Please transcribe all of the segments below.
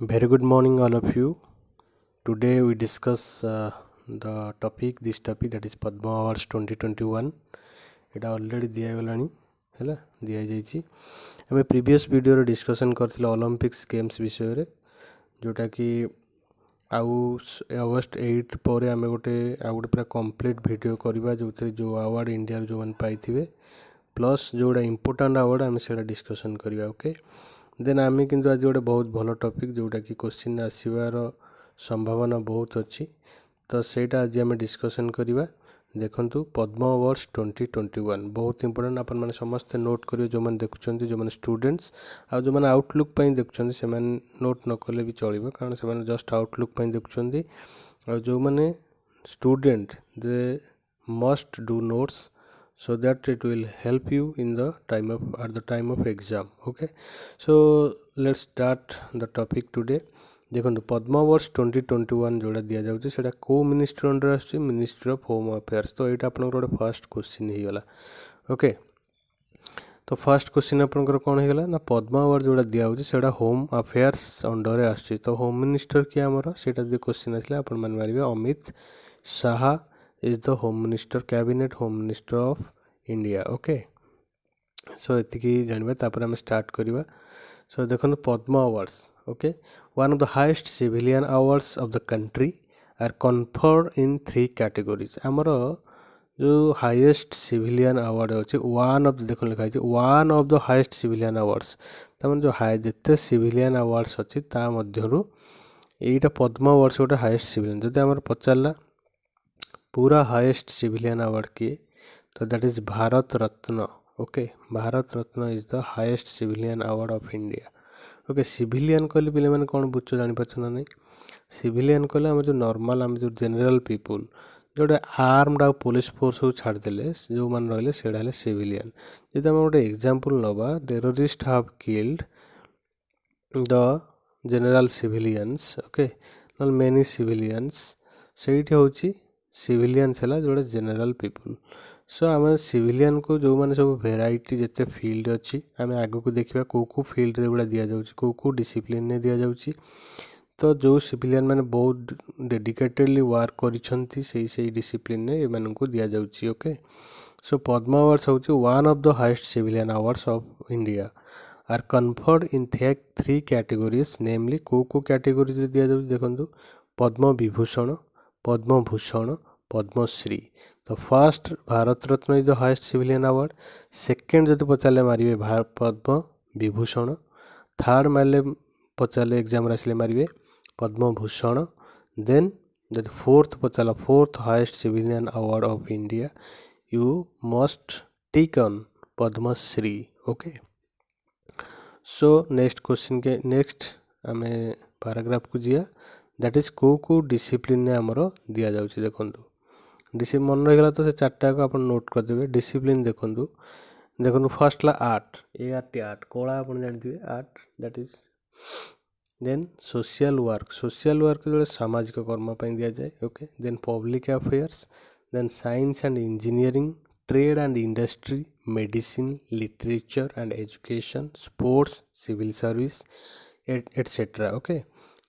very good morning all of you today we discuss uh, the topic this topic that is padma awards 2021 এটা অলরেडी দিয়া গলানি হেলা দিয়া যাইছি আমি প্রিভিয়াস ভিডিওর ডিসকশন করছিলা অলিম্পিক্স গেমস বিষয়ে जोटा कि আউ অগস্ট 8 পরে আমি গোটে আউ গোটে পুরা কমপ্লিট ভিডিও করিবা যোথে जो अवार्ड इंडिया जो जोमन पाइथिबे प्लस जोड़ा इंपोर्टेंट अवार्ड आम से डिस्कसन করিবা ओके ଦେନ୍ ଆମେ କିନ୍ତୁ ଆଜି ଗୋଟେ ବହୁତ ଭଲ ଟପିକ୍ ଯେଉଁଟାକି କୋଶ୍ଚିନ୍ ଆସିବାର ସମ୍ଭାବନା ବହୁତ ଅଛି ତ ସେଇଟା ଆଜି ଆମେ ଡିସ୍କସନ୍ କରିବା ଦେଖନ୍ତୁ Padma awards twenty twenty one ବହୁତ ଇମ୍ପୋର୍ଟାଣ୍ଟ ଆପଣମାନେ ସମସ୍ତେ ନୋଟ୍ କରିବେ ଯେଉଁମାନେ ଦେଖୁଛନ୍ତି ଯେଉଁମାନେ ଷ୍ଟୁଡେଣ୍ଟସ୍ ଆଉ ଯେଉଁମାନେ ଆଉଟଲୁକ୍ ପାଇଁ ଦେଖୁଛନ୍ତି ସେମାନେ ନୋଟ୍ ନକଲେ ବି ଚଳିବ କାରଣ ସେମାନେ ଜଷ୍ଟ ଆଉଟଲୁକ୍ ପାଇଁ ଦେଖୁଛନ୍ତି ଆଉ ଯେଉଁମାନେ student they must do notes so that it will help you in the time of at the time of exam okay so let's start the topic today দেখুন পদ্ম আওয়ার্ডস টোয়েন্টি টোয়েন্টি ওয়ান যেটা দিয়া যাচ্ছে সেটা কেউ মিনিষ্টর অন্ডর আসছে minister of home affairs তো এইটা আপনার গোটে ফার্স্ট কোশ্চিন হয়েগলা ওকে তো ফার্স্ট কোশ্চিন আপনার কোণ হয়েগলা না পদ্ম আওয়ার্ড যেটা দিয়া হচ্ছে সেটা হোম আফেয়ার্স অন্ডরে আসছে তো হোম মিনিষ্টর কি আমার সেটা যে কোশ্চিন আসলে আপনার মানবে Amit Shah is the home minister cabinet home minister of india okay so etiki janiba tapare ame start kariba so dekhantu padma awards okay one of the highest civilian awards of the country are conferred in three categories amaro जो highest civilian award अच्छे one of देख लिखा one of the highest civilian awards तमें जो high जिते civilian awards अच्छी ता मध्य এইটা পদ্মা আওয়ার্ডস গোটে হাইয়েস্ট সিভিলিয়ান যদি আমার পচারা पूरा हाईएस्ट सिविलियन अवार्ड किए तो that is Bharat Ratna okay Bharat Ratna is the highest civilian award of India okay civilian कहले ପିଲାମାନେ କ'ଣ ବୁଝୁଛ ଜାଣିପାରୁଛ ନା ନାହିଁ ସିଭିଲିଆନ୍ କହିଲେ ଆମେ ଯେଉଁ ନର୍ମାଲ୍ ଆମେ ଯେଉଁ ଜେନେରାଲ୍ ପିପୁଲ୍ ଯେଉଁଟା ଆର୍ମଡ୍ ଆଉ ପୋଲିସ ଫୋର୍ସ ସବୁ ଛାଡ଼ିଦେଲେ ଯେଉଁମାନେ ରହିଲେ ସେଇଟା ହେଲେ ସିଭିଲିଆନ୍ ଯଦି ଆମେ ଗୋଟେ ଏକ୍ଜାମ୍ପଲ୍ ନେବା terrorist have killed the general civilians okay ନହେଲେ ମେନି ସିଭିଲିଆନ୍ସ ସେଇଠି ହେଉଛି ସିଭିଲିଆନ୍ ହେଲା ଯେଉଁଟା ଜେନେରାଲ୍ ପିପୁଲ୍ ସୋ ଆମେ ସିଭିଲିଆନ୍କୁ ଯେଉଁମାନେ ସବୁ ଭେରାଇଟି ଯେତେ ଫିଲ୍ଡ ଅଛି ଆମେ ଆଗକୁ ଦେଖିବା କେଉଁ କେଉଁ ଫିଲ୍ଡରେ ଏଗୁଡ଼ା ଦିଆଯାଉଛି କେଉଁ କେଉଁ ଡିସିପ୍ଲିନ୍ରେ ଦିଆଯାଉଛି ତ ଯେଉଁ ସିଭିଲିଆନ୍ ମାନେ ବହୁତ ଡେଡିକେଟେଡ଼ଲି ୱାର୍କ କରିଛନ୍ତି ସେଇ ସେଇ ଡିସିପ୍ଲିନ୍ରେ ଏମାନଙ୍କୁ ଦିଆଯାଉଛି ଓକେ ସୋ ପଦ୍ମ ଆୱାର୍ଡ଼ସ୍ ହେଉଛି one of the highest civilian awards of India are conferred in three categories namely କେଉଁ କେଉଁ କ୍ୟାଟେଗୋରିଜ୍ରେ ଦିଆଯାଉଛି ଦେଖନ୍ତୁ ପଦ୍ମ ବିଭୂଷଣ पद्मभूषण पद्मश्री तो first Bharat Ratna is the highest civilian award second जब पचारे मारे पद्म विभूषण थार्ड मारे पचारे एग्जाम आस मारे भूषण देन जब फोर्थ पचार fourth highest civilian award of India you must taken Padma Shri okay so next question के नेक्स्ट आम पाराग्राफ को जिया ଦ୍ୟାଟ୍ ଇଜ୍ କେଉଁ କେଉଁ ଡିସିପ୍ଲିନ୍ରେ ଆମର ଦିଆଯାଉଛି ଦେଖନ୍ତୁ ଡିସି ମନେ ରହିଗଲା ତ ସେ ଚାରିଟାକୁ ଆପଣ ନୋଟ୍ କରିଦେବେ ଡିସିପ୍ଲିନ୍ ଦେଖନ୍ତୁ ଦେଖନ୍ତୁ ଫାର୍ଷ୍ଟ ହେଲା ଆର୍ଟ ଏ ଆର୍ ଟି ଆର୍ଟ କଳା ଆପଣ ଜାଣିଥିବେ art that is then social work social work ଯେଉଁଟା ସାମାଜିକ କର୍ମ ପାଇଁ ଦିଆଯାଏ okay then public affairs then science and engineering trade and industry medicine literature and education sports civil service etcetera okay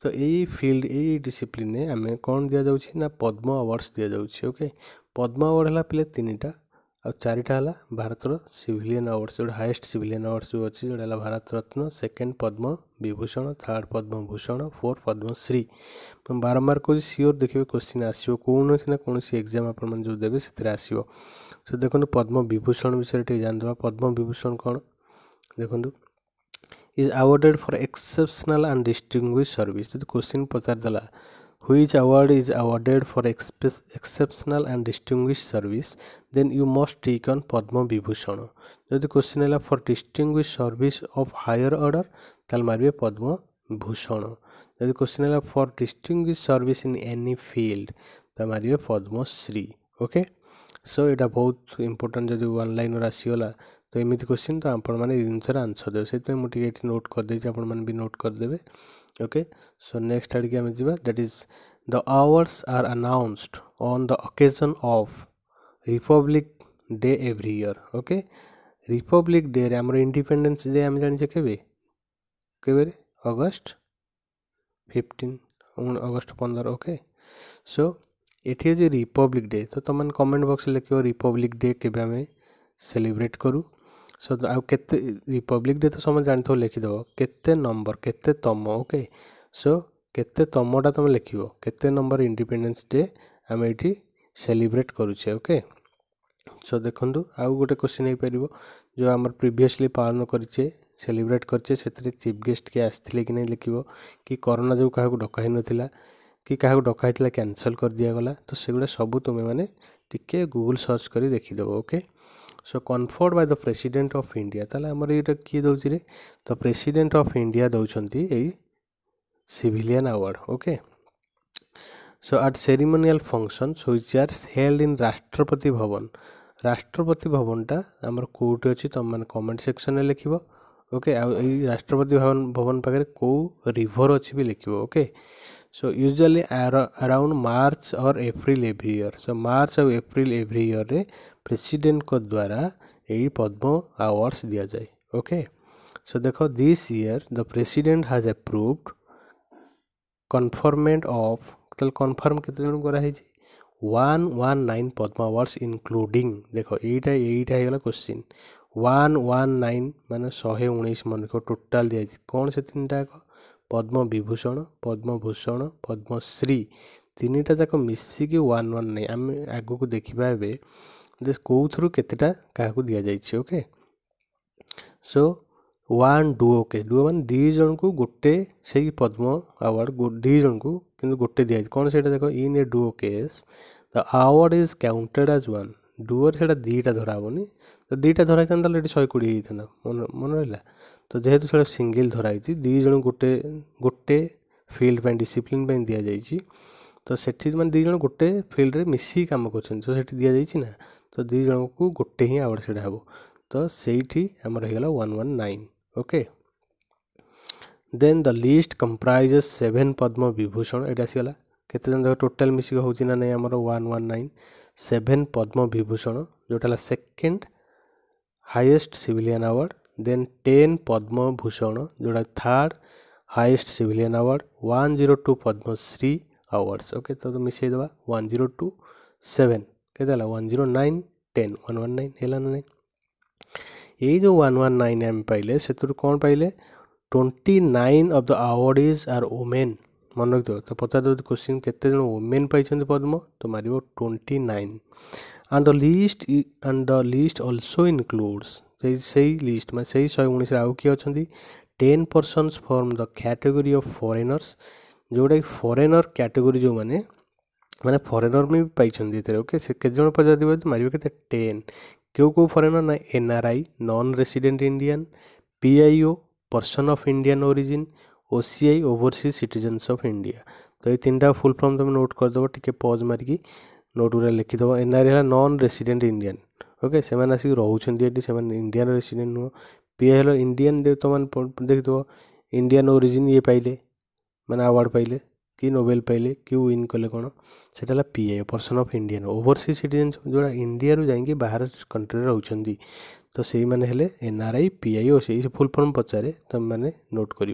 ତ ଏଇ ଫିଲ୍ଡ ଏଇ ଡିସିପ୍ଲିନରେ ଆମେ କ'ଣ ଦିଆଯାଉଛି ନା ପଦ୍ମ ଆୱାର୍ଡ଼ସ୍ ଦିଆଯାଉଛି ଓକେ ପଦ୍ମ ଆୱାର୍ଡ଼ ହେଲା ପିଲା ତିନିଟା ଆଉ ଚାରିଟା ହେଲା ଭାରତର ସିଭିଲିଆନ୍ ଆୱାର୍ଡ଼ସ୍ ଯେଉଁଟା ହାଏଷ୍ଟ ସିଭିଲିଆନ୍ ଆୱାର୍ଡ଼ସ୍ ଯେଉଁ ଅଛି ଯେଉଁଟା ହେଲା ଭାରତ ରତ୍ନ second Padma Vibhushan third Padma Bhushan fourth Padma Shri ମୁଁ ବାରମ୍ବାର କହୁଛି ସିଓର୍ ଦେଖିବେ କୋଶ୍ଚିନ୍ ଆସିବ କୌଣସି ନା କୌଣସି ଏକ୍ଜାମ୍ ଆପଣମାନେ ଯେଉଁ ଦେବେ ସେଥିରେ ଆସିବ ସେ ଦେଖନ୍ତୁ ପଦ୍ମ ବିଭୂଷଣ ବିଷୟରେ ଟିକେ ଜାଣିଦେବା ପଦ୍ମ ବିଭୂଷଣ କ'ଣ ଦେଖନ୍ତୁ is awarded for exceptional and distinguished service The question ପଚାରିଦେଲା which award is awarded for exceptional and distinguished service then you must take on padma vibhushan The question is for distinguished service of higher order ତାହେଲେ Padma padma Bhushan The question is for distinguished service in any field ତାହେଲେ Padma Sri. Okay so ଏଇଟା ବହୁତ important ଯଦି one ଲାଇନ୍ର ଆସିଗଲା ତ ଏମିତି question ତ ଆପଣମାନେ ଏଇ ଜିନିଷର ଆନ୍ସର୍ ଦେବେ ସେଥିପାଇଁ ମୁଁ ଟିକେ ଏଠି ନୋଟ୍ କରିଦେଇଛି ଆପଣମାନେ ବି ନୋଟ୍ କରିଦେବେ ଓକେ ସୋ ନେକ୍ସଟ ଆଡ଼ିକି ଆମେ ଯିବା that is the awards are announced on the occasion of Republic Day every year okay Republic ଡେରେ ଆମର ଇଣ୍ଡିପେଣ୍ଡେନ୍ସ ଡେ ଆମେ ଜାଣିଛେ କେବେ କେବେରେ ଅଗଷ୍ଟ ଫିଫ୍ଟିନ୍ ଅଗଷ୍ଟ ପନ୍ଦର ଓକେ ସୋ ଏଠି ଅଛି ରିପବ୍ଲିକ୍ ଡେ ତ ତୁମମାନେ କମେଣ୍ଟ ବକ୍ସରେ ଲେଖିବ ରିପବ୍ଲିକ୍ ଡେ କେବେ ଆମେ ସେଲିବ୍ରେଟ୍ କରୁ ସୋ ଆଉ କେତେ ରିପବ୍ଲିକ୍ ଡେ ତ ସମସ୍ତେ ଜାଣିଥିବ ଲେଖିଦେବ କେତେ ନମ୍ବର କେତେ ତମ ଓକେ ସୋ କେତେ ତମଟା ତୁମେ ଲେଖିବ କେତେ ନମ୍ବର ଇଣ୍ଡିପେଣ୍ଡେନ୍ସ ଡେ ଆମେ ଏଇଠି ସେଲିବ୍ରେଟ୍ କରୁଛେ ଓକେ ସୋ ଦେଖନ୍ତୁ ଆଉ ଗୋଟେ କ୍ୱେଶ୍ଚିନ୍ ହେଇପାରିବ ଯେଉଁ ଆମର ପ୍ରିଭିୟସ୍ଲି ପାଳନ କରିଛେ ସେଲିବ୍ରେଟ୍ କରିଛେ ସେଥିରେ ଚିଫ୍ ଗେଷ୍ଟ କିଏ ଆସିଥିଲେ କି ନାହିଁ ଲେଖିବ କି କରୋନା ଯୋଗୁଁ କାହାକୁ ଡକା ହେଇନଥିଲା କି କାହାକୁ ଡକା ହେଇଥିଲା କ୍ୟାନସଲ୍ କରିଦିଆଗଲା ତ ସେଗୁଡ଼ା ସବୁ ତୁମେମାନେ ଟିକେ ଗୁଗୁଲ୍ ସର୍ଚ୍ଚ କରି ଦେଖିଦେବ okay so conferred by the president of India ତାହେଲେ ଆମର ଏଇଟା କିଏ ଦେଉଛି ରେ ତ ପ୍ରେସିଡେଣ୍ଟ ଅଫ୍ ଇଣ୍ଡିଆ ଦେଉଛନ୍ତି ଏଇ civilian award okay so at ceremonial functions which are held in Rashtrapati Bhavan ରାଷ୍ଟ୍ରପତି ଭବନଟା ଆମର କେଉଁଠି ଅଛି ତୁମେମାନେ କମେଣ୍ଟ ସେକ୍ସନ୍ରେ ଲେଖିବ ଓକେ ଆଉ ଏଇ ରାଷ୍ଟ୍ରପତି ଭବନ ଭବନ ପାଖରେ କେଉଁ ରିଭର ଅଛି ବି ଲେଖିବ okay so usually around March or April every year so March ଆଉ ଏପ୍ରିଲ ଏଭ୍ରି ଇୟର୍ରେ ପ୍ରେସିଡେଣ୍ଟଙ୍କ ଦ୍ୱାରା ଏଇ ପଦ୍ମ ଆୱାର୍ଡ଼ସ୍ ଦିଆଯାଏ ଓକେ ସୋ ଦେଖ this year the president has approved conferment of ତାହେଲେ କନଫର୍ମ କେତେ ଜଣ କରାହେଇଛି one one nine Padma awards including ଦେଖ ଏଇଟା ଏଇଟା ହେଇଗଲା କୋଶ୍ଚିନ୍ ୱାନ୍ ୱାନ୍ ନାଇନ୍ ମାନେ ଶହେ ଉଣେଇଶ ମନେକର ଟୋଟାଲ୍ ଦିଆଯାଇଛି କ'ଣ ସେ ତିନିଟା ଯାକ ପଦ୍ମବିଭୂଷଣ ପଦ୍ମଭୂଷଣ ପଦ୍ମଶ୍ରୀ ତିନିଟା ଯାକ ମିଶିକି ୱାନ୍ ୱାନ୍ ନାଇନ୍ ଆମେ ଆଗକୁ ଦେଖିବା ଏବେ ଯେ କେଉଁଥିରୁ କେତେଟା କାହାକୁ ଦିଆଯାଇଛି ଓକେ ସୋ ୱାନ୍ ଡୁଓ କେ ଡୁଓ ମାନେ ଦୁଇ ଜଣଙ୍କୁ ଗୋଟେ ସେଇ ପଦ୍ମ ଆୱାର୍ଡ଼ ଦୁଇ ଜଣଙ୍କୁ କିନ୍ତୁ ଗୋଟେ ଦିଆଯାଇଛି କ'ଣ ସେଇଟା ଦେଖ in a duo case the award is counted as one ଡୁଅରେ ସେଇଟା ଦୁଇଟା ଧରା ହେବନି ତ ଦୁଇଟା ଧରା ହେଇଥାନ୍ତା ତାହେଲେ ଏଠି ଶହେ କୋଡ଼ିଏ ହେଇଥାନ୍ତା ମନେ ମନେ ରହିଲା ତ ଯେହେତୁ ସେଇଟା ସିଙ୍ଗିଲ୍ ଧରା ହେଇଛି ଦୁଇ ଜଣ ଗୋଟେ ଗୋଟେ ଫିଲ୍ଡ ପାଇଁ ଡିସିପ୍ଲିନ୍ ପାଇଁ ଦିଆଯାଇଛି ତ ସେଠି ମାନେ ଦୁଇ ଜଣ ଗୋଟେ ଫିଲ୍ଡରେ ମିଶିକି କାମ କରୁଛନ୍ତି ତ ସେଠି ଦିଆଯାଇଛି ନା ତ ଦୁଇ ଜଣଙ୍କୁ ଗୋଟେ ହିଁ ଆୱାର୍ଡ଼ ସେଇଟା ହେବ ତ ସେଇଠି ଆମର ହେଇଗଲା one one nine okay then the list comprises seven Padma Vibhushan ଏଇଟା ଆସିଗଲା କେତେଜଣ ଯାକ ଟୋଟାଲ୍ ମିଶିକି ହେଉଛି ନା ନାହିଁ ଆମର one one nine seven Padma Vibhushan ଯେଉଁଟା ହେଲା second highest civilian award then ten Padma Bhushan ଯେଉଁଟା third highest civilian award one zero two Padma Shri awards okay ତ ମିଶାଇ ଦେବା ୱାନ୍ ଜିରୋ ଟୁ ସେଭେନ୍ କେତେ ହେଲା one zero nine ten one one nine ହେଲା ନା ନାହିଁ ଏଇ ଯେଉଁ ୱାନ୍ ୱାନ୍ ନାଇନ୍ ଆମେ ପାଇଲେ ସେଥିରୁ କ'ଣ ପାଇଲେ twenty nine of the award is are women ମନେ ରଖିଥିବ ତ ପଚାରି ଦେଉଛି କୋଶ୍ଚିନ୍ କେତେ ଜଣ ଓମେନ୍ ପାଇଛନ୍ତି ପଦ୍ମ ତ ମାରିବ twenty nine and the list and the list also includes ସେଇ ସେଇ ଲିଷ୍ଟ ମାନେ ସେଇ ଶହେ ଉଣେଇଶରେ ଆଉ କିଏ ଅଛନ୍ତି ten persons from the category of foreigners ଯେଉଁଟାକି ଫରେନର୍ କ୍ୟାଟେଗୋରୀ ଯେଉଁମାନେ ମାନେ ଫରେନର୍ ବି ପାଇଛନ୍ତି ଏଥିରେ ଓକେ ସେ କେତେ ଜଣ ପଚାରିବ ମାରିବ କେତେ ଟେନ୍ କେଉଁ କେଉଁ ଫରେନର୍ ନା NRI non resident Indian PIO person of Indian origin O C I overseas citizens of India तो ये तीन टाइम फुल फर्म तुम नोट करदेव टी पज मारिक नोट गुराक लिखिदेव एनआरआई है नन रेसीडेंट इंडियान ओके से आसिक रोचे इंडियान रेसीडेट नुह पी आई है इंडियान तुम देखिथ इंडियान ओरीजिन ये पाइले मैंने आवार्ड पाइले कि नोबेल पाइले कि ओन कले कौन से P I person of Indian overseas citizens जो इंडिया जा बाहर कंट्री रोचान तो से मैंने NRI P I O C full form पचारे तुम मैंने नोट कर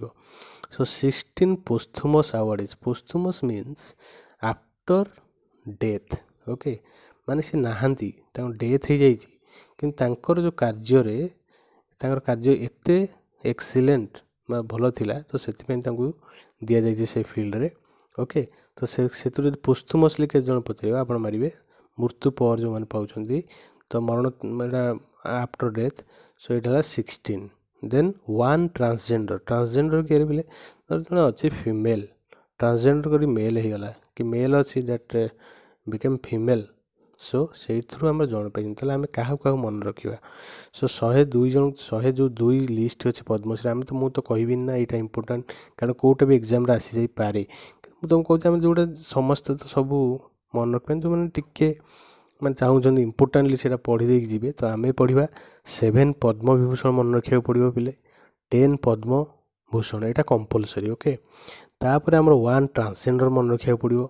So 16 posthumous awards. Posthumous means after death. Okay. ମାନେ ସେ ନାହାନ୍ତି ତାଙ୍କ ଡେଥ୍ ହେଇଯାଇଛି କିନ୍ତୁ ତାଙ୍କର ଯେଉଁ କାର୍ଯ୍ୟରେ ତାଙ୍କର କାର୍ଯ୍ୟ ଏତେ ଏକ୍ସିଲେଣ୍ଟ ବା ଭଲ ଥିଲା ତ ସେଥିପାଇଁ ତାଙ୍କୁ ଦିଆଯାଇଛି ସେ ଫିଲ୍ଡରେ ଓକେ ତ ସେ ସେଥିରୁ ଯଦି ପୋସ୍ଥୁମସ୍ ଲିକେଜ୍ ଜଣେ ପଚାରିବ ଆପଣ ମାରିବେ ମୃତ୍ୟୁ ପରେ ଯେଉଁମାନେ ପାଉଛନ୍ତି ତ ମରଣ ଏଇଟା ଆଫ୍ଟର ଡେଥ୍ ସୋ ଏଇଟା ହେଲା sixteen then one transgender transgender କିଏ ବୋଲେ ଧର ଜଣେ ଅଛି ଫିମେଲ୍ ଟ୍ରାନ୍ସଜେଣ୍ଡର କରି ମେଲ୍ ହେଇଗଲା କି ମେଲ୍ ଅଛି ଦ୍ୟାଟ୍ ବିକେମ୍ ଫିମେଲ୍ ସୋ ସେଇଥିରୁ ଆମେ ଜଣିପାରିନି ତାହେଲେ ଆମେ କାହାକୁ କାହାକୁ ମନେ ରଖିବା ସୋ ଶହେ ଦୁଇ ଜଣ ଶହେ ଯେଉଁ ଦୁଇ ଲିଷ୍ଟ ଅଛି ପଦ୍ମଶ୍ରୀ ଆମେ ତ ମୁଁ ତ କହିବିନି ନା ଏଇଟା ଇମ୍ପୋର୍ଟାଣ୍ଟ କାରଣ କେଉଁଟା ବି ଏକ୍ଜାମ୍ରେ ଆସିଯାଇପାରେ ମୁଁ ତୁମକୁ କହୁଛି ଆମେ ଯେଉଁଟା ସମସ୍ତେ ତ ସବୁ ମନେ ରଖିବା ଯେଉଁମାନେ ଟିକିଏ ମାନେ ଚାହୁଁଛନ୍ତି ଇମ୍ପୋର୍ଟାଣ୍ଟଲି ସେଇଟା ପଢ଼ି ଦେଇକି ଯିବେ ତ ଆମେ ପଢ଼ିବା ସେଭେନ୍ ପଦ୍ମ ବିଭୂଷଣ ମନେ ରଖିବାକୁ ପଡ଼ିବ ପିଲେ ଟେନ୍ ପଦ୍ମଭୂଷଣ ଏଇଟା କମ୍ପଲସରି ଓକେ ତାପରେ ଆମର ୱାନ୍ ଟ୍ରାନ୍ସଜେଣ୍ଡର ମନେ ରଖିବାକୁ ପଡ଼ିବ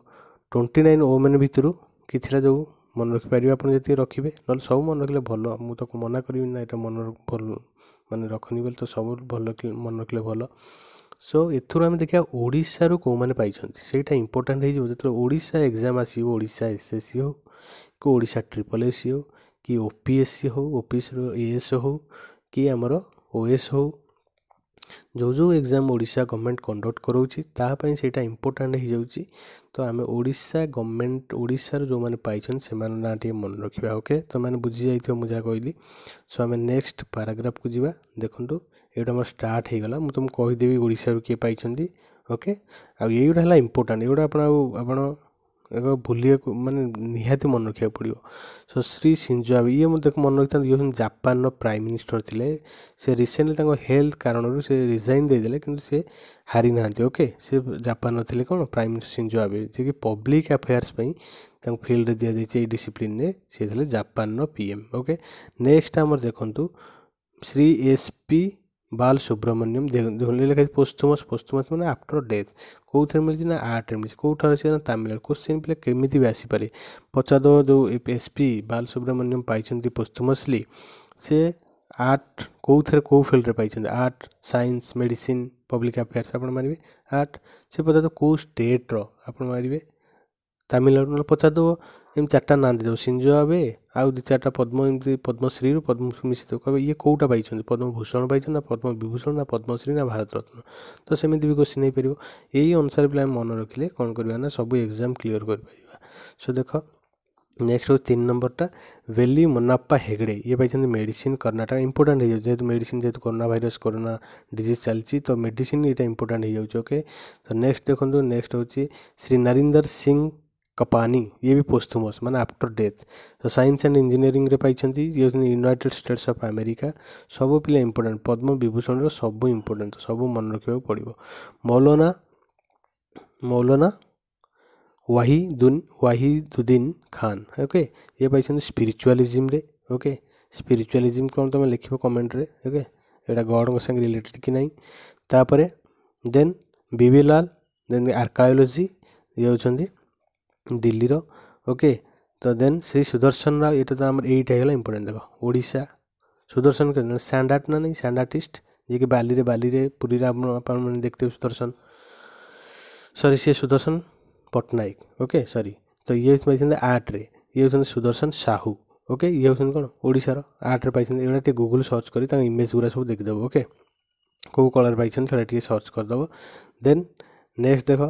ଟ୍ୱେଣ୍ଟି ନାଇନ୍ ଓମେନ୍ ଭିତରୁ କିଛିଟା ଯେଉଁ ମନେ ରଖିପାରିବେ ଆପଣ ଯେତିକି ରଖିବେ ନହେଲେ ସବୁ ମନେ ରଖିଲେ ଭଲ ମୁଁ ତାକୁ ମନା କରିବି ନା ଏଇଟା ମନେ ଭଲ ମାନେ ରଖନି ବୋଲି ତ ସବୁ ଭଲ ମନେ ରଖିଲେ ଭଲ ସୋ ଏଥିରୁ ଆମେ ଦେଖିବା ଓଡ଼ିଶାରୁ କେଉଁମାନେ ପାଇଛନ୍ତି ସେଇଟା ଇମ୍ପୋର୍ଟାଣ୍ଟ ହେଇଯିବ ଯେତେବେଳେ ଓଡ଼ିଶା ଏକ୍ଜାମ୍ ଆସିବ ଓଡ଼ିଶା ଏସ୍ଏସ୍ସି ହେଉ କି ଓଡ଼ିଶା ଟ୍ରିପଲ୍ ଏସ୍ ସି ହେଉ କି ଓ ପି ଏସ୍ ସି ହେଉ O P S A S ହେଉ କି ଆମର ଓ ଏସ୍ ହେଉ ଯେଉଁ ଯେଉଁ ଏକ୍ଜାମ୍ ଓଡ଼ିଶା ଗଭର୍ଣ୍ଣମେଣ୍ଟ କଣ୍ଡକ୍ଟ କରାଉଛି ତା ପାଇଁ ସେଇଟା ଇମ୍ପୋର୍ଟାଣ୍ଟ ହେଇଯାଉଛି ତ ଆମେ ଓଡ଼ିଶା ଗଭର୍ଣ୍ଣମେଣ୍ଟ ଓଡ଼ିଶାରୁ ଯେଉଁମାନେ ପାଇଛନ୍ତି ସେମାନଙ୍କ ନାଁ ଟିକେ ମନେ ରଖିବା ଓକେ ତମେମାନେ ବୁଝିଯାଇଥିବ ମୁଁ ଯାହା କହିଲି ସୋ ଆମେ ନେକ୍ସଟ ପାରାଗ୍ରାଫକୁ ଯିବା ଦେଖନ୍ତୁ ଏଇଟା ଆମର ଷ୍ଟାର୍ଟ ହେଇଗଲା ମୁଁ ତୁମକୁ କହିଦେବି ଓଡ଼ିଶାରୁ କିଏ ପାଇଛନ୍ତି ଓକେ ଆଉ ଏଇଗୁଡ଼ା ହେଲା ଇମ୍ପୋର୍ଟାଣ୍ଟ ଏଗୁଡ଼ା ଆପଣ ଆଉ ଆପଣ ଏକ ଭୁଲିବାକୁ ମାନେ ନିହାତି ମନେ ରଖିବାକୁ ପଡ଼ିବ ସୋ ଶ୍ରୀ ସିଞ୍ଜୁଆବି ଇଏ ମୁଁ ଦେଖ ମନେ ରଖିଥାନ୍ତି ଇଏ ହେଉଛନ୍ତି ଜାପାନର ପ୍ରାଇମ୍ ମିନିଷ୍ଟର ଥିଲେ ସେ ରିସେଣ୍ଟଲି ତାଙ୍କ ହେଲ୍ଥ କାରଣରୁ ସେ ରିଜାଇନ୍ ଦେଇଦେଲେ କିନ୍ତୁ ସେ ହାରିନାହାନ୍ତି ଓକେ ସେ ଜାପାନର ଥିଲେ କ'ଣ ପ୍ରାଇମ୍ ମିନିଷ୍ଟର ସିଞ୍ଜୁଆବି ଆବେ ଯିଏକି ପବ୍ଲିକ୍ ଆଫେୟାର୍ସ ପାଇଁ ତାଙ୍କୁ ଫିଲ୍ଡରେ ଦିଆଯାଇଛି ଏଇ ଡିସିପ୍ଲିନ୍ରେ ସେ ଥିଲେ ଜାପାନର ପି ଏମ୍ ଓକେ ନେକ୍ସଟ ଆମର ଦେଖନ୍ତୁ ଶ୍ରୀ ଏସ୍ ପି ବାଲ ସୁବ୍ରମଣ୍ୟମ୍ ଦେହୁଲି ଲେଖାଛି ପୋସ୍ତୁମସ୍ ପୋସ୍ତୁମସ୍ ମାନେ ଆଫ୍ଟର ଡେଥ୍ କେଉଁଥିରେ ମିଳିଛି ନା ଆର୍ଟରେ ମିଳିଛି କେଉଁଠାରେ ଅଛି ନା ତାମିଲନାଡ଼ୁ କୋଶ୍ଚିନ୍ ପିଲା କେମିତି ବି ଆସିପାରେ ପଚାର ଯେଉଁ ଏସ୍ ପି ବାଲ ସୁବ୍ରମଣ୍ୟମ୍ ପାଇଛନ୍ତି ପୋସ୍ତୁମସ୍ଲି ସେ ଆର୍ଟ କେଉଁଥିରେ କେଉଁ ଫିଲ୍ଡରେ ପାଇଛନ୍ତି art science medicine public affairs ଆପଣ ମାରିବେ ଆର୍ଟ ସେ ପଚାରିଦେବ କେଉଁ ଷ୍ଟେଟ୍ର ଆପଣ ମାରିବେ ତାମିଲନାଡ଼ୁ ନହେଲେ ପଚାରିଦେବ एम चार्टा ना दे सिंज भावे आउ दि चार पद्म पद्मश्री पद्मश्री मिश्रित कह ये कौटा पाई भूषण पाई ना पद्म विभूषण ना पद्मश्री ना भारतरत्न तो सेमती भी क्वेश्चन नहीं पार यही अनुसार पे मन रखिले कौन करवा सब एग्जाम क्लीयर कर सो देख नेक्स्ट हूँ तीन नंबर टा वेली मुनाप्पा हेगड़े ये पाइंट मेडिसीन कर्नाटक इंपोर्टाट हो जाए मेड जेहतु करोना भाईरस करोना डिजीज चलती तो मेडिसीन ये इंपोर्टाट हो जाए ओके तो नेक्स्ट देखो नेक्स्ट हूँ श्री नरिंदर सिंह कपानी ये भी पोस्थुमस मान आफ्टर डेथ तो सैन्स एंड इंजीनियरिंग रे ये यूनाइटेड स्टेट्स ऑफ अमेरिका सब पिला इंपोर्टेंट पद्म विभूषण सब इंपोर्टेंट सब मन रखा पड़ो मौलाना मौलाना वाहीदुन वाहीदुद्दीन खान ओके ये पाइछन्ति स्पिरिचुअलिज्म रे ओके स्पिरिचुअलिज्म कौन तुम लिख कमेंट रे ओके एटा गॉड को संग रिलेटेड कि नहीं तापरे देन लाल देन आर्कायोलॉजी ये होती দিল্লির ওকে তো দেন সেই সুদর্শনর এটা তো আমার এইটা হয়ে ইম্পর্টেন্ট দেখ ওড়শা সুদর্শন স্যান্ড আর্ট না নেই স্যান্ড আর্টিস্ট ଯିଏକି ବାଲିରେ ବାଲିରେ ପୁରୀରେ ଆପଣ ଆପଣମାନେ ଦେଖିଥିବେ ସୁଦର୍ଶନ ସରି ସିଏ ସୁଦର୍ଶନ ପଟ୍ଟନାୟକ ଓକେ ସରି ତ ଇଏ ପାଇଛନ୍ତି ଆର୍ଟରେ ଇଏ ହେଉଛନ୍ତି ସୁଦର୍ଶନ ସାହୁ ଓକେ ଇଏ ହେଉଛନ୍ତି କ'ଣ ଓଡ଼ିଶାର ଆର୍ଟରେ ପାଇଛନ୍ତି ଏଗୁଡ଼ା ଟିକେ ଗୁଗୁଲ୍ ସର୍ଚ୍ଚ କରି ତାଙ୍କ ଇମେଜ୍ ଗୁଡ଼ା ସବୁ ଦେଖିଦେବ ଓକେ କେଉଁ କଳର୍ ପାଇଛନ୍ତି ସେଇଟା ଟିକେ ସର୍ଚ୍ଚ କରିଦେବ ଦେନ୍ ନେକ୍ସଟ ଦେଖ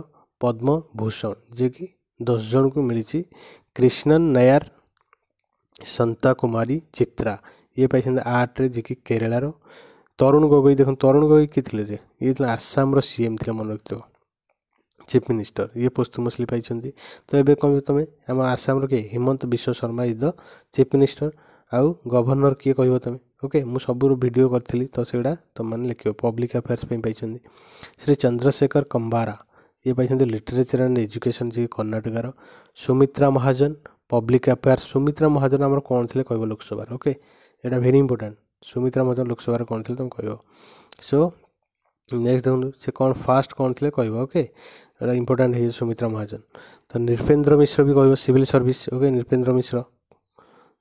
ପଦ୍ମଭୂଷଣ ଯିଏକି ଦଶ ଜଣଙ୍କୁ ମିଳିଛି କ୍ରିଷ୍ଣନ ନାୟାର ସନ୍ତା କୁମାରୀ ଚିତ୍ରା ଇଏ ପାଇଛନ୍ତି ଆର୍ଟରେ ଯିଏକି କେରଳାର ତରୁଣ ଗୋଗୋଇ ଦେଖନ୍ତୁ ତରୁଣ ଗୋଗୋଇ କିଏ ଥିଲେ ରେ ଇଏ ଥିଲେ ଆସାମର ସିଏମ୍ ଥିଲେ ମନେ ରଖିଥିବ ଚିଫ୍ ମିନିଷ୍ଟର ଇଏ ପୋସ୍ତମସଲି ପାଇଛନ୍ତି ତ ଏବେ କହିବ ତୁମେ ଆମ ଆସାମର କିଏ Himanta Biswa Sarma is the chief minister ଆଉ ଗଭର୍ଣ୍ଣର କିଏ କହିବ ତୁମେ ଓକେ ମୁଁ ସବୁରୁ ଭିଡ଼ିଓ କରିଥିଲି ତ ସେଗୁଡ଼ା ତୁମମାନେ ଲେଖିବ ପବ୍ଲିକ୍ ଆଫେୟାର୍ସ ପାଇଁ ପାଇଛନ୍ତି ଶ୍ରୀ ଚନ୍ଦ୍ରଶେଖର କମ୍ବାରା ଇଏ ପାଇଛନ୍ତି ଲିଟରେଚର୍ ଆଣ୍ଡ ଏଜୁକେସନ୍ ଯିଏ କର୍ଣ୍ଣାଟକାର ସୁମିତ୍ରା ମହାଜନ ପବ୍ଲିକ୍ ଆଫେୟାର୍ସ ସୁମିତ୍ରା ମହାଜନ ଆମର କ'ଣ ଥିଲେ କହିବ ଲୋକସଭାରେ ଓକେ ଏଇଟା ଭେରି ଇମ୍ପୋର୍ଟାଣ୍ଟ ସୁମିତ୍ରା ମହାଜନ ଲୋକସଭାରେ କ'ଣ ଥିଲେ ତୁମେ କହିବ ସୋ ନେକ୍ସଟ ଦେଖନ୍ତୁ ସେ କ'ଣ ଫାଷ୍ଟ କ'ଣ ଥିଲେ କହିବ ଓକେ ଏଇଟା ଇମ୍ପୋର୍ଟାଣ୍ଟ ହେଇଯିବ ସୁମିତ୍ରା ମହାଜନ ତ ନିର୍ପେନ୍ଦ୍ର ମିଶ୍ର ବି କହିବ civil service okay Nripendra Mishra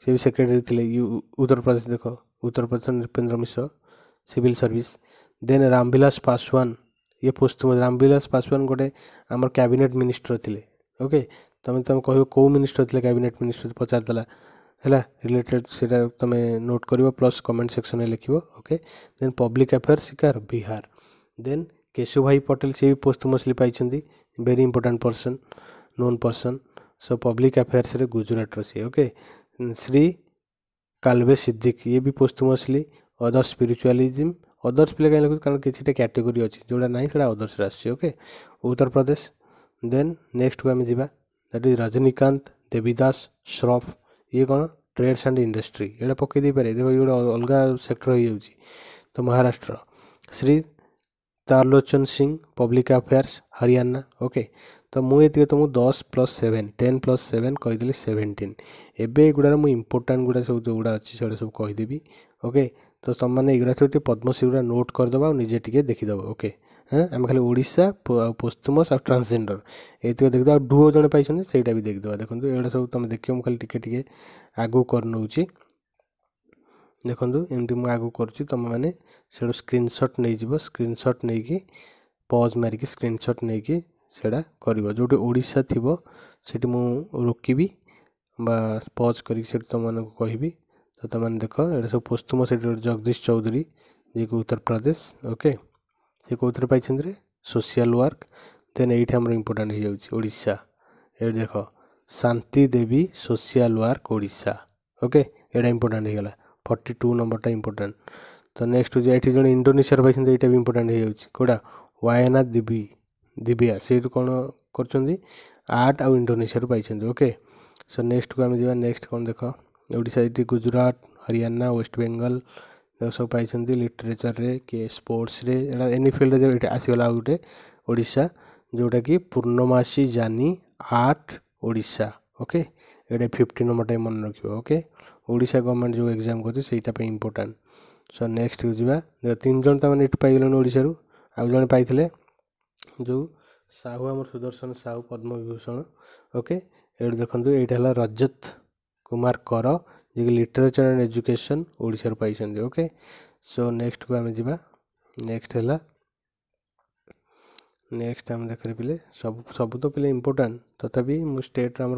ସେ ବି ସେକ୍ରେଟାରୀ ଥିଲେ ଉତ୍ତରପ୍ରଦେଶ ଦେଖ Uttar Pradesh Nripendra Mishra civil service then Ram Vilas Paswan ଇଏ ପୋଷ୍ଟ ରାମବିଳାସ ପାଶୱାନ ଗୋଟେ ଆମର କ୍ୟାବିନେଟ୍ ମିନିଷ୍ଟର ଥିଲେ ଓକେ ତୁମେ ତୁମେ କହିବ କେଉଁ ମିନିଷ୍ଟର ଥିଲେ କ୍ୟାବିନେଟ୍ ମିନିଷ୍ଟର ପଚାରିଦେଲା ହେଲା ରିଲେଟେଡ଼ ସେଇଟା ତୁମେ ନୋଟ୍ କରିବ ପ୍ଲସ୍ କମେଣ୍ଟ ସେକ୍ସନରେ ଲେଖିବ ଓକେ ଦେନ୍ ପବ୍ଲିକ୍ ଆଫେୟାର୍ସ ଶିକାର ବିହାର ଦେନ୍ କେଶୁଭାଇ ପଟେଲ ସିଏ ବି ପୋଷ୍ଟ ମସଲି ପାଇଛନ୍ତି very important person known person so public ଆଫେୟାର୍ସରେ ଗୁଜୁରାଟର ସିଏ ଓକେ ଶ୍ରୀ କାଲବେ ସିଦ୍ଦିକ ये भी पोस्टमसली और द स्पिरिचुअलिज्म ଅଦର୍ସ ପିଲା କାହିଁ ଲେଖୁଛି କାରଣ କିଛିଟା କ୍ୟାଟେଗୋରୀ ଅଛି ଯେଉଁଟା ନାହିଁ ସେଇଟା ଅଦର୍ସରେ ଆସୁଛି ଓକେ ଉତ୍ତରପ୍ରଦେଶ ଦେନ୍ ନେକ୍ସଟକୁ ଆମେ ଯିବା ଦ୍ୟାଟ୍ ଇଜ୍ ରଜନୀକାନ୍ତ ଦେବୀଦାସ ଶ୍ରଫ୍ ଇଏ କ'ଣ ଟ୍ରେଡ୍ସ ଆଣ୍ଡ ଇଣ୍ଡଷ୍ଟ୍ରି ଏଇଟା ପକାଇ ଦେଇପାରିବେ ଦେଖ ଗୋଟେ ଅଲଗା ସେକ୍ଟର ହୋଇଯାଉଛି ତ Maharashtra Shri Tarlochan Singh public affairs Haryana okay ତ ମୁଁ ଏତିକି ତୁମକୁ ଦଶ plus seven ten plus seven କହିଦେଲି ସେଭେଣ୍ଟିନ୍ ଏବେ ଏଗୁଡ଼ାର ମୁଁ ଇମ୍ପୋର୍ଟାଣ୍ଟ ଗୁଡ଼ା ସବୁ ଯେଉଁଗୁଡ଼ା ଅଛି ସେଗୁଡ଼ା ସବୁ କହିଦେବି ଓକେ ତ ତୁମେମାନେ ଏଗୁଡ଼ା ସବୁ ଟିକେ ପଦ୍ମଶ୍ରୀ ନୋଟ୍ କରିଦେବ ଆଉ ନିଜେ ଟିକେ ଦେଖିଦେବ ଓକେ ହଁ ଆମେ ଖାଲି ଓଡ଼ିଶା ଆଉ ପୋସ୍ତୁମସ୍ ଆଉ ଟ୍ରାନ୍ସଜେଣ୍ଡର ଏଇଥିରେ ଦେଖିଦେବା ଆଉ ଡୁଅ ଜଣେ ପାଇଛନ୍ତି ସେଇଟା ବି ଦେଖିଦେବା ଦେଖନ୍ତୁ ଏଗୁଡ଼ା ସବୁ ତୁମେ ଦେଖିବ ମୁଁ ଖାଲି ଟିକେ ଟିକେ ଆଗକୁ କରିନେଉଛି ଦେଖନ୍ତୁ ଏମିତି ମୁଁ ଆଗକୁ କରୁଛି ତୁମେମାନେ ସେଇଠୁ ସ୍କ୍ରିନ୍ସଟ୍ ନେଇଯିବ ସ୍କ୍ରିନ୍ସଟ୍ ନେଇକି ପଜ୍ ମାରିକି ସ୍କ୍ରିନ୍ସଟ୍ ନେଇକି ସେଇଟା କରିବ ଯେଉଁଠି ଓଡ଼ିଶା ଥିବ ସେଠି ମୁଁ ରୋକିବି ବା ପଜ୍ କରିକି ସେଠି ତୁମମାନଙ୍କୁ କହିବି ତ ତାମାନେ ଦେଖ ଏଇଟା ସବୁ ପୋସ୍ତୁମ ସେଠି ଗୋଟେ ଜଗଦୀଶ ଚୌଧୁରୀ ଯିଏକି ଉତ୍ତରପ୍ରଦେଶ ଓକେ ସେ କେଉଁଥିରେ ପାଇଛନ୍ତି ରେ ସୋସିଆଲ ୱାର୍କ ଦେନ୍ ଏଇଠି ଆମର ଇମ୍ପୋର୍ଟାଣ୍ଟ ହେଇଯାଉଛି ଓଡ଼ିଶା ଏଇଠି ଦେଖ Shanti Devi social work Odisha okay ଏଇଟା ଇମ୍ପୋର୍ଟାଣ୍ଟ ହେଇଗଲା ଫର୍ଟି ଟୁ ନମ୍ବରଟା ଇମ୍ପୋର୍ଟାଣ୍ଟ ତ ନେକ୍ସଟ ହେଉଛି ଏଠି ଜଣେ ଇଣ୍ଡୋନେସିଆର ପାଇଛନ୍ତି ଏଇଟା ବି ଇମ୍ପୋର୍ଟାଣ୍ଟ ହେଇଯାଉଛି କେଉଁଟା ୱାୟାନା ଦିବି ଦିବିଆ ସେଇଠୁ କ'ଣ କରୁଛନ୍ତି ଆର୍ଟ ଆଉ ଇଣ୍ଡୋନେସିଆରୁ ପାଇଛନ୍ତି ଓକେ ସୋ ନେକ୍ସଟକୁ ଆମେ ଯିବା ନେକ୍ସଟ କ'ଣ ଦେଖ ଓଡ଼ିଶା ଯଦି ଗୁଜୁରାଟ ହରିୟାନା ୱେଷ୍ଟବେଙ୍ଗଲ ଯାହା ସବୁ ପାଇଛନ୍ତି ଲିଟରେଚର୍ରେ କିଏ ସ୍ପୋର୍ଟସ୍ରେ ଏଇଟା ଏନି ଫିଲ୍ଡରେ ଏଇଟା ଆସିଗଲା ଆଉ ଗୋଟେ ଓଡ଼ିଶା ଯେଉଁଟାକି ପୂର୍ଣ୍ଣମାସୀ ଜାନି ଆର୍ଟ ଓଡ଼ିଶା ଓକେ ଏଇଟା ଫିଫ୍ଟି ନମ୍ବରଟା ମନେ ରଖିବ ଓକେ ଓଡ଼ିଶା ଗଭର୍ଣ୍ଣମେଣ୍ଟ ଯେଉଁ ଏକ୍ଜାମ୍ କରୁଛି ସେଇଟା ପାଇଁ ଇମ୍ପୋର୍ଟାଣ୍ଟ ସୋ ନେକ୍ସଟକୁ ଯିବା ତିନି ଜଣ ତାମାନେ ଏଠି ପାଇଗଲେଣି ଓଡ଼ିଶାରୁ ଆଉ ଜଣେ ପାଇଥିଲେ ଯେଉଁ ସାହୁ ଆମର ସୁଦର୍ଶନ ସାହୁ ପଦ୍ମବିଭୂଷଣ ଓକେ ଏଇଠି ଦେଖନ୍ତୁ ଏଇଟା ହେଲା ରଜତ कुमार कर जे लिटरेचर एंड एजुकेशन ओडार पाई ओके सो नेक्स्ट को आम जी नेक्स्ट है नेक्स्ट आम देख पे सब सब तो पे इम्पोर्टां तथापि मुझे स्टेट्र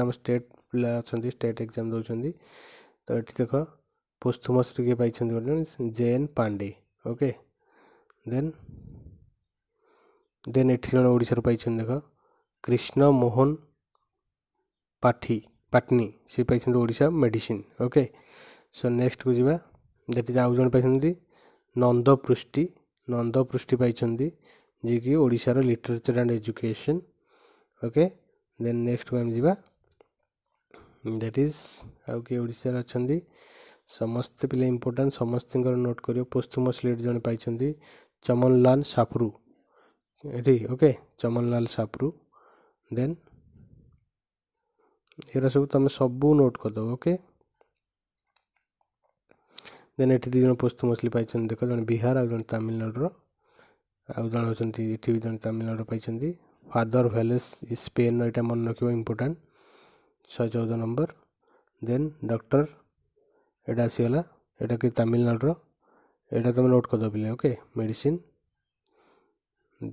आम स्टेट पिला अच्छा स्टेट एग्जाम दौरान तो ये देख पोस्थुमस किए पाई J N Pandey okay then then एटी जन ओडार पाई देख कृष्ण मोहन पाठी ପାଟନୀ ସେ ପାଇଛନ୍ତି ଓଡ଼ିଶା ମେଡ଼ିସିନ୍ ଓକେ ସୋ ନେକ୍ସଟକୁ ଯିବା ଦେଖି ଆଉ ଜଣେ ପାଇଛନ୍ତି ନନ୍ଦ ପୃଷ୍ଟି ନନ୍ଦ ପୃଷ୍ଟି ପାଇଛନ୍ତି ଯିଏକି ଓଡ଼ିଶାର literature and education okay then ନେକ୍ସଟକୁ ଆମେ ଯିବା ଦେଟ୍ ଇଜ୍ ଆଉ କିଏ ଓଡ଼ିଶାରେ ଅଛନ୍ତି ସମସ୍ତେ ପିଲା ଇମ୍ପୋର୍ଟାଣ୍ଟ ସମସ୍ତଙ୍କର ନୋଟ୍ କରିବ ପୋସ୍ତୁମସ୍ ଲିଡ୍ ଜଣେ ପାଇଛନ୍ତି ଚମନଲାଲ ସାପ୍ରୁ ଏଠି ଓକେ ଚମନଲାଲ ସାପରୁ ଦେନ୍ ଏଗୁଡ଼ା ସବୁ ତୁମେ ସବୁ ନୋଟ୍ କରିଦେବ ଓକେ ଦେନ୍ ଏଠି ଦୁଇ ଜଣ ପୋସ୍ତ ମଛଲି ପାଇଛନ୍ତି ଦେଖ ଜଣେ ବିହାର ଆଉ ଜଣେ ତାମିଲନାଡ଼ୁର ଆଉ ଜଣେ ହେଉଛନ୍ତି ଏଠି ବି ଜଣେ ତାମିଲନାଡ଼ୁ ପାଇଛନ୍ତି ଫାଦର ଭ୍ୟାଲେସ୍ ସ୍ପେନ୍ର ଏଇଟା ମନେ ରଖିବ ଇମ୍ପୋର୍ଟାଣ୍ଟ ଶହେ ଚଉଦ ନମ୍ବର ଦେନ୍ ଡକ୍ଟର ଏଇଟା ଆସିଗଲା ଏଇଟା କି ତାମିଲନାଡ଼ୁର ଏଇଟା ତୁମେ ନୋଟ୍ କରିଦେବ ପିଲେ ଓକେ ମେଡ଼ିସିନ୍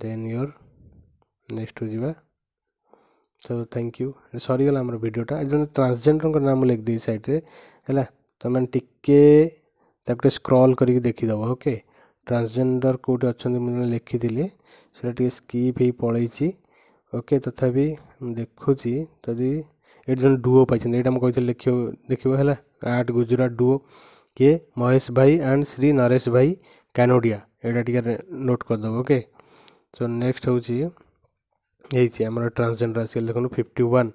ଦେନ୍ ଇୟର୍ ନେକ୍ସଟକୁ ଯିବା ତ ଥ୍ୟାଙ୍କ ୟୁ ସରିଗଲା ଆମର ଭିଡ଼ିଓଟା ଜଣେ ଟ୍ରାନ୍ସଜେଣ୍ଡରଙ୍କ ନାମ ଲେଖିଦେଇ ସାଇଡ଼୍ରେ ହେଲା ତୁମେ ଟିକେ ତାକୁ ଟିକେ ସ୍କ୍ରଲ୍ କରିକି ଦେଖିଦେବ ଓକେ ଟ୍ରାନ୍ସଜେଣ୍ଡର କେଉଁଠି ଅଛନ୍ତି ମୁଁ ଲେଖିଥିଲି ସେଇଟା ଟିକେ ସ୍କିପ୍ ହେଇ ପଳେଇଛି ଓକେ ତଥାପି ମୁଁ ଦେଖୁଛି ଯଦି ଏଠି ଜଣେ ଡୁଓ ପାଇଛନ୍ତି ଏଇଟା ମୁଁ କହିଥିଲି ଲେଖିବ ଦେଖିବ ହେଲା ଆର୍ଟ ଗୁଜୁରାଟ ଡୁଓ କିଏ ମହେଶ ଭାଇ ଆଣ୍ଡ ଶ୍ରୀ ନରେଶ ଭାଇ କାନୋଡ଼ିଆ ଏଇଟା ଟିକେ ନୋଟ୍ କରିଦେବ ଓକେ ସୋ ନେକ୍ସଟ ହେଉଛି ହେଇଛି ଆମର ଟ୍ରାନ୍ସଜେଣ୍ଡର ଆସିଗଲେ ଦେଖନ୍ତୁ fifty one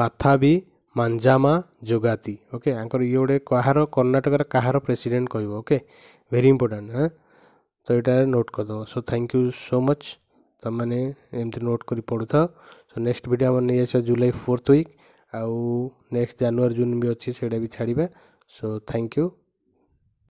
Matha B Manjamma Jogati okay anchor ଇଏ ଗୋଟେ କାହାର କର୍ଣ୍ଣାଟକର କାହାର ପ୍ରେସିଡେଣ୍ଟ କହିବ ଓକେ ଭେରି ଇମ୍ପୋର୍ଟାଣ୍ଟ ହଁ ତ ଏଇଟା ନୋଟ୍ କରିଦେବ so thank you so much ତୁମମାନେ ଏମିତି ନୋଟ୍ କରି ପଢ଼ୁଥାଅ ସୋ ନେକ୍ସଟ ଭିଡ଼ିଓ ଆମର ନେଇ ଆସିବା ଜୁଲାଇ ଫୋର୍ଥ ୱିକ୍ ଆଉ ନେକ୍ସଟ ଜାନୁଆରୀ ଜୁନ୍ ବି ଅଛି ସେଇଟା ବି ଛାଡ଼ିବା ସୋ ଥ୍ୟାଙ୍କ ୟୁ